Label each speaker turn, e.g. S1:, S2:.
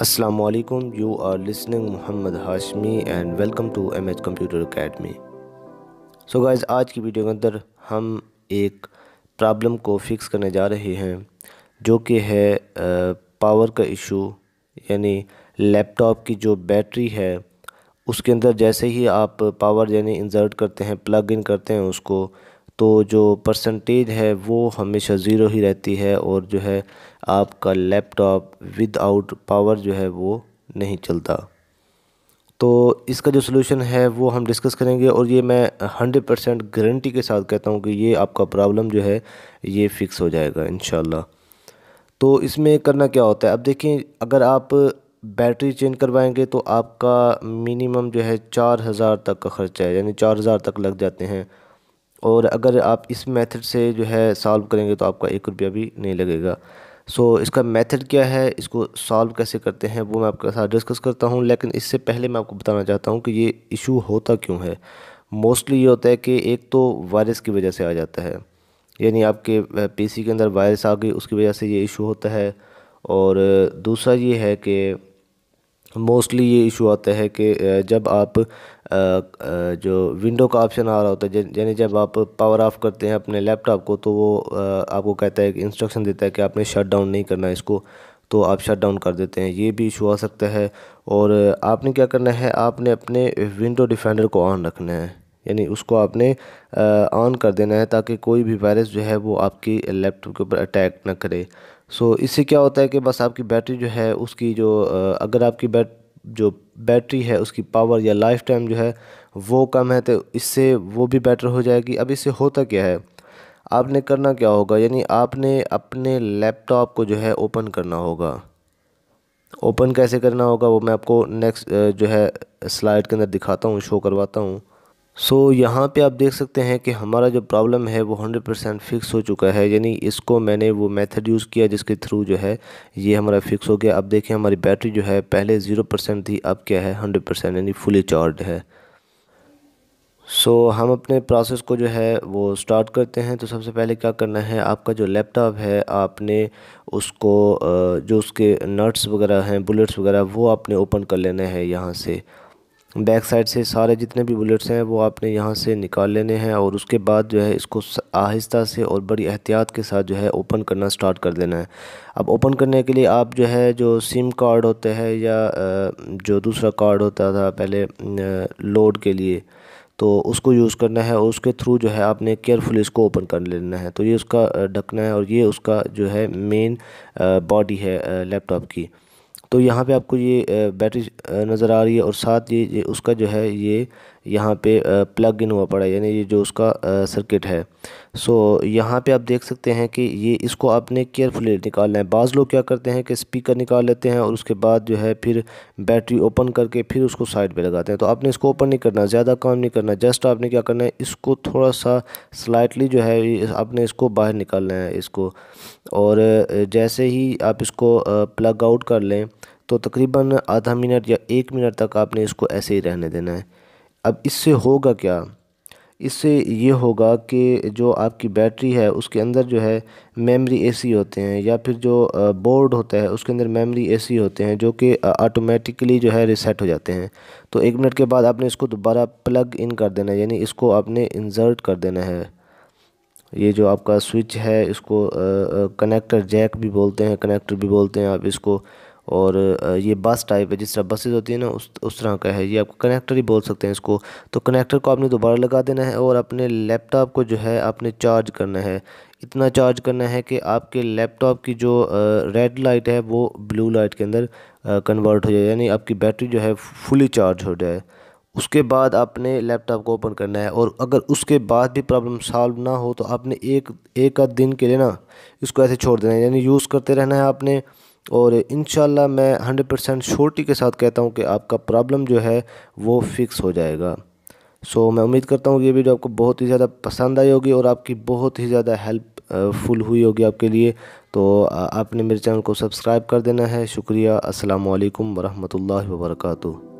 S1: अस्सलाम वालेकुम you are listening Mohammad Hashmi and welcome to M H computer academy so guys आज की वीडियो के अंदर हम एक प्रॉब्लम को फिक्स करने जा रहे हैं जो कि है पावर का इशू यानी लैपटॉप की जो बैटरी है उसके अंदर जैसे ही आप पावर यानी इंसर्ट करते हैं प्लग इन करते हैं उसको तो जो परसेंटेज है वो हमेशा ज़ीरो ही रहती है और जो है आपका लैपटॉप विदाउट पावर जो है वो नहीं चलता तो इसका जो सलूशन है वो हम डिस्कस करेंगे और ये मैं हंड्रेड परसेंट गारंटी के साथ कहता हूँ कि ये आपका प्रॉब्लम जो है ये फिक्स हो जाएगा इन तो इसमें करना क्या होता है अब देखिए अगर आप बैटरी चेंज करवाएंगे तो आपका मिनिमम जो है चार हज़ार तक का खर्चा है यानी चार हज़ार तक लग जाते हैं और अगर आप इस मेथड से जो है सॉल्व करेंगे तो आपका एक रुपया भी नहीं लगेगा सो so, इसका मेथड क्या है इसको सॉल्व कैसे करते हैं वो मैं आपके साथ डिस्कस करता हूँ लेकिन इससे पहले मैं आपको बताना चाहता हूँ कि ये इशू होता क्यों है मोस्टली ये होता है कि एक तो वायरस की वजह से आ जाता है यानी आपके पी के अंदर वायरस आ गई उसकी वजह से ये इशू होता है और दूसरा ये है कि मोस्टली ये इशू आता है कि जब आप जो विंडो का ऑप्शन आ रहा होता है यानी जब आप पावर ऑफ़ करते हैं अपने लैपटॉप को तो वो आपको कहता है इंस्ट्रक्शन देता है कि आपने शट डाउन नहीं करना है इसको तो आप शट डाउन कर देते हैं ये भी इशू आ सकता है और आपने क्या करना है आपने अपने विंडो डिफेंडर को ऑन रखना है यानी उसको आपने ऑन कर देना है ताकि कोई भी वायरस जो है वो आपकी लैपटॉप के ऊपर अटैक ना करे सो so, इससे क्या होता है कि बस आपकी बैटरी जो है उसकी जो अगर आपकी बैट जो बैटरी है उसकी पावर या लाइफ टाइम जो है वो कम है तो इससे वो भी बेटर हो जाएगी अब इससे होता क्या है आपने करना क्या होगा यानी आपने अपने लैपटॉप को जो है ओपन करना होगा ओपन कैसे करना होगा वो मैं आपको नेक्स्ट जो है स्लाइड के अंदर दिखाता हूँ शो करवाता हूँ सो so, यहाँ पे आप देख सकते हैं कि हमारा जो प्रॉब्लम है वो 100 परसेंट फिक्स हो चुका है यानी इसको मैंने वो मेथड यूज़ किया जिसके थ्रू जो है ये हमारा फिक्स हो गया अब देखें हमारी बैटरी जो है पहले 0 परसेंट थी अब क्या है 100 परसेंट यानी फुली चार्ज है सो so, हम अपने प्रोसेस को जो है वो स्टार्ट करते हैं तो सबसे पहले क्या करना है आपका जो लैपटॉप है आपने उसको जो उसके नट्स वगैरह हैं बुलेट्स वगैरह वो आपने ओपन कर लेना है यहाँ से बैक साइड से सारे जितने भी बुलेट्स हैं वो आपने यहाँ से निकाल लेने हैं और उसके बाद जो है इसको आहिस्ता से और बड़ी एहतियात के साथ जो है ओपन करना स्टार्ट कर देना है अब ओपन करने के लिए आप जो है जो सिम कार्ड होते हैं या जो दूसरा कार्ड होता था पहले लोड के लिए तो उसको यूज़ करना है और उसके थ्रू जो है आपने केयरफुली इसको ओपन कर लेना है तो ये उसका ढकना है और ये उसका जो है मेन बॉडी है लैपटॉप की तो यहाँ पे आपको ये बैटरी नज़र आ रही है और साथ ये, ये उसका जो है ये यहाँ पे प्लग इन हुआ पड़ा है यानी ये जो उसका सर्किट है सो so, यहाँ पे आप देख सकते हैं कि ये इसको आपने केयरफुली निकालना है बाज़ लोग क्या करते हैं कि स्पीकर निकाल लेते हैं और उसके बाद जो है फिर बैटरी ओपन करके फिर उसको साइड पे लगाते हैं तो आपने इसको ओपन नहीं करना ज़्यादा काम नहीं करना जस्ट आपने क्या करना है इसको थोड़ा सा स्लाइटली जो है आपने इसको बाहर निकालना है इसको और जैसे ही आप इसको प्लग आउट कर लें तो तकरीबन आधा मिनट या एक मिनट तक आपने इसको ऐसे ही रहने देना है अब इससे होगा क्या इससे ये होगा कि जो आपकी बैटरी है उसके अंदर जो है मेमोरी एसी होते हैं या फिर जो बोर्ड होता है उसके अंदर मेमोरी एसी होते हैं जो कि ऑटोमेटिकली जो है रिसेट हो जाते हैं तो एक मिनट के बाद आपने इसको दोबारा प्लग इन कर देना है यानी इसको आपने इंसर्ट कर देना है ये जो आपका स्विच है इसको कनेक्टर जैक भी बोलते हैं कनेक्टर भी बोलते हैं आप इसको और ये बस टाइप है जिस तरह बसेज होती है ना उस उस तरह का है ये आप कनेक्टर ही बोल सकते हैं इसको तो कनेक्टर को आपने दोबारा लगा देना है और अपने लैपटॉप को जो है आपने चार्ज करना है इतना चार्ज करना है कि आपके लैपटॉप की जो रेड लाइट है वो ब्लू लाइट के अंदर कन्वर्ट हो जाए यानी आपकी बैटरी जो है फुली चार्ज हो जाए उसके बाद आपने लैपटॉप को ओपन करना है और अगर उसके बाद भी प्रॉब्लम सॉल्व ना हो तो आपने एक एक आध दिन के लिए ना इसको ऐसे छोड़ देना है यानी यूज़ करते रहना है आपने और इन मैं हंड्रेड परसेंट शोर्टी के साथ कहता हूँ कि आपका प्रॉब्लम जो है वो फिक्स हो जाएगा सो मैं उम्मीद करता हूँ ये वीडियो आपको बहुत ही ज़्यादा पसंद आई होगी और आपकी बहुत ही ज़्यादा हेल्पफुल हुई होगी आपके लिए तो आपने मेरे चैनल को सब्सक्राइब कर देना है शुक्रिया असलकम वरहमल वर्का